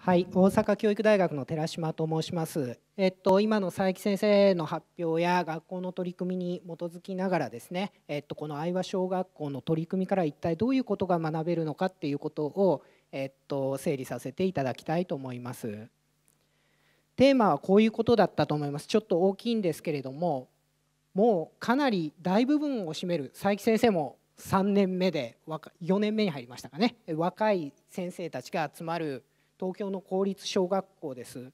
はい、大阪教育大学の寺島と申します。えっと今の佐伯先生の発表や学校の取り組みに基づきながらですね、えっとこの愛和小学校の取り組みから一体どういうことが学べるのかっていうことをえっと整理させていただきたいと思います。テーマはこういうことだったと思います。ちょっと大きいんですけれども、もうかなり大部分を占める佐伯先生も3年目で4年目に入りましたかね。若い先生たちが集まる東京の公立小学校です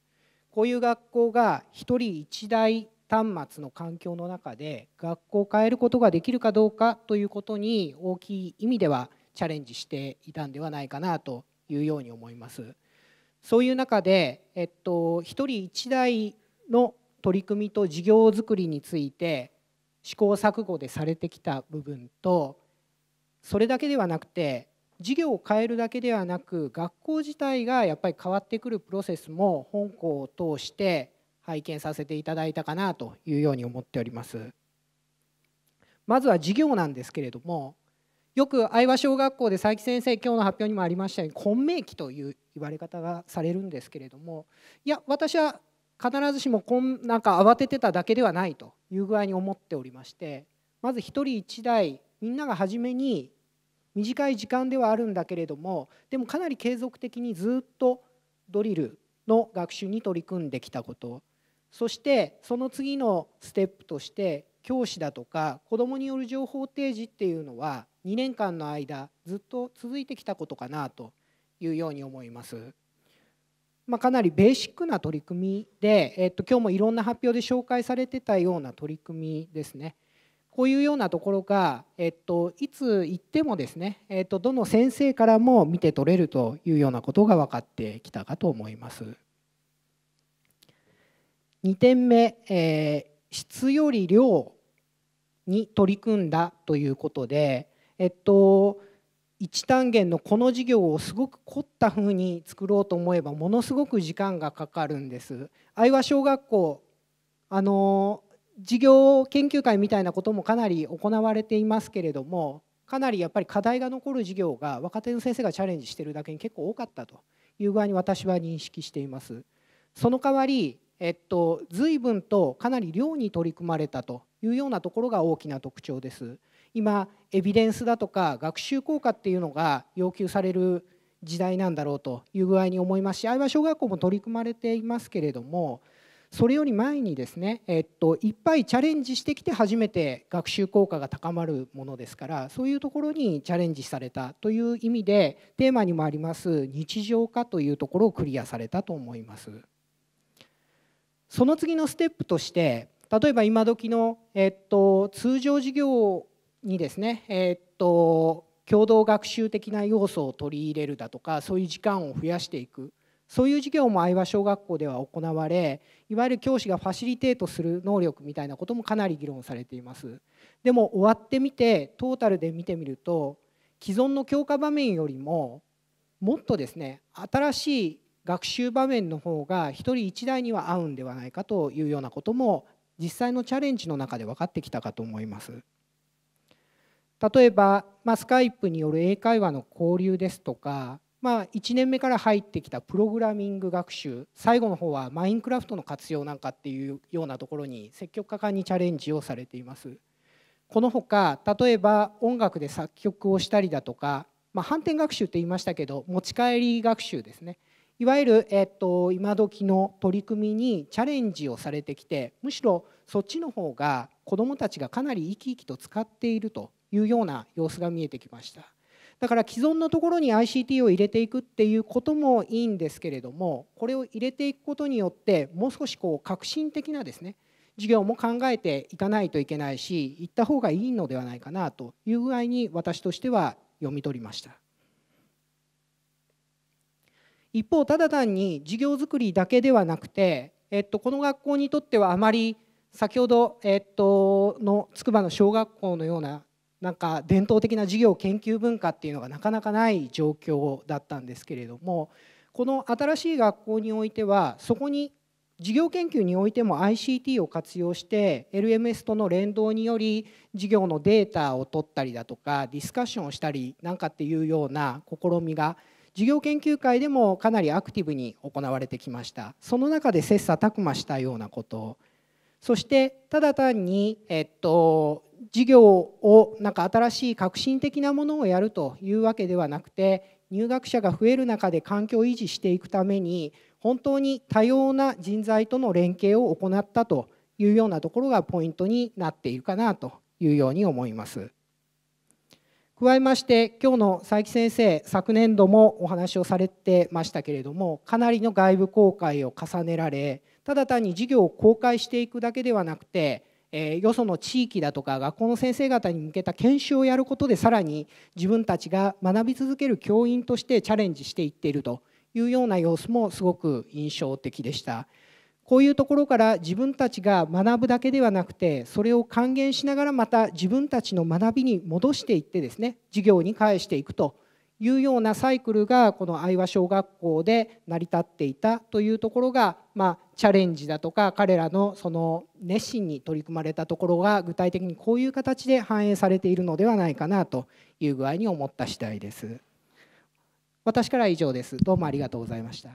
こういう学校が1人1台端末の環境の中で学校を変えることができるかどうかということに大きい意味ではチャレンジしていたんではないかなというように思います。そういう中で、えっと、1人1台の取り組みと事業づくりについて試行錯誤でされてきた部分とそれだけではなくて事業を変えるだけではなく学校自体がやっぱり変わってくるプロセスも本校を通して拝見させていただいたかなというように思っておりますまずは授業なんですけれどもよく相和小学校で佐伯先生今日の発表にもありましたように混迷期という言われ方がされるんですけれどもいや私は必ずしもこんなんか慌ててただけではないという具合に思っておりましてまず1人1台みんなが初めに短い時間ではあるんだけれどもでもかなり継続的にずっとドリルの学習に取り組んできたことそしてその次のステップとして教師だとか子どもによる情報提示っていうのは2年間の間ずっと続いてきたことかなというように思います。まあ、かなりベーシックな取り組みで、えっと、今日もいろんな発表で紹介されてたような取り組みですね。こういうようなところが、えっと、いつ行ってもですね、えっと、どの先生からも見て取れるというようなことが分かってきたかと思います。2点目、えー、質より量に取り組んだということで、えっと、1単元のこの授業をすごく凝ったふうに作ろうと思えばものすごく時間がかかるんです。愛和小学校あの事業研究会みたいなこともかなり行われていますけれどもかなりやっぱり課題が残る事業が若手の先生がチャレンジしてるだけに結構多かったという具合に私は認識しています。その代わり、えっと、随分とかなり量に取り組まれたというようなところが大きな特徴です。今エビデンスだとか学習効果っていうのが要求される時代なんだろうという具合に思いますしあれは小学校も取り組まれていますけれどもそれより前にですね、えっと、いっぱいチャレンジしてきて初めて学習効果が高まるものですからそういうところにチャレンジされたという意味でテーマにもあります日常化というところをクリアされたと思います。その次のステップとして例えば今時の、えっと、通常授業にですね、えっと、共同学習的な要素を取り入れるだとかそういう時間を増やしていくそういう授業も相葉小学校では行われいわゆる教師がファシリテートする能力みたいなこともかなり議論されていますでも終わってみてトータルで見てみると既存の教科場面よりももっとですね新しい学習場面の方が一人一台には合うんではないかというようなことも実際のチャレンジの中で分かってきたかと思います。例えば、まあ、スカイプによる英会話の交流ですとかまあ、1年目から入ってきたプログラミング学習最後の方はマインクラフトの活用なんかっていうようなところに積極果敢にチャレンジをされています。このほか例えば音楽で作曲をしたりだとか、まあ、反転学習って言いましたけど持ち帰り学習ですねいわゆる、えっと、今時の取り組みにチャレンジをされてきてむしろそっちの方が子どもたちがかなり生き生きと使っているというような様子が見えてきました。だから既存のところに ICT を入れていくっていうこともいいんですけれどもこれを入れていくことによってもう少しこう革新的なですね事業も考えていかないといけないし行った方がいいのではないかなという具合に私としては読み取りました。一方ただ単に事業づくりだけではなくて、えっと、この学校にとってはあまり先ほど、えっと、の筑波の小学校のようななんか伝統的な事業研究文化っていうのがなかなかない状況だったんですけれどもこの新しい学校においてはそこに事業研究においても ICT を活用して LMS との連動により事業のデータを取ったりだとかディスカッションをしたりなんかっていうような試みが事業研究会でもかなりアクティブに行われてきましたその中で切磋琢磨したようなことそしてただ単に、えっと、事業をなんか新しい革新的なものをやるというわけではなくて入学者が増える中で環境を維持していくために本当に多様な人材との連携を行ったというようなところがポイントになっているかなというように思います。加えまして今日の佐伯先生昨年度もお話をされてましたけれどもかなりの外部公開を重ねられただ単に事業を公開していくだけではなくてえよその地域だとか学校の先生方に向けた研修をやることでさらに自分たちが学び続ける教員としてチャレンジしていっているというような様子もすごく印象的でした。こういうところから自分たちが学ぶだけではなくてそれを還元しながらまた自分たちの学びに戻していってですね授業に返していくというようなサイクルがこの愛和小学校で成り立っていたというところが、まあ、チャレンジだとか彼らのその熱心に取り組まれたところが具体的にこういう形で反映されているのではないかなという具合に思った次第です。私から以上です。どうもありがとうございました。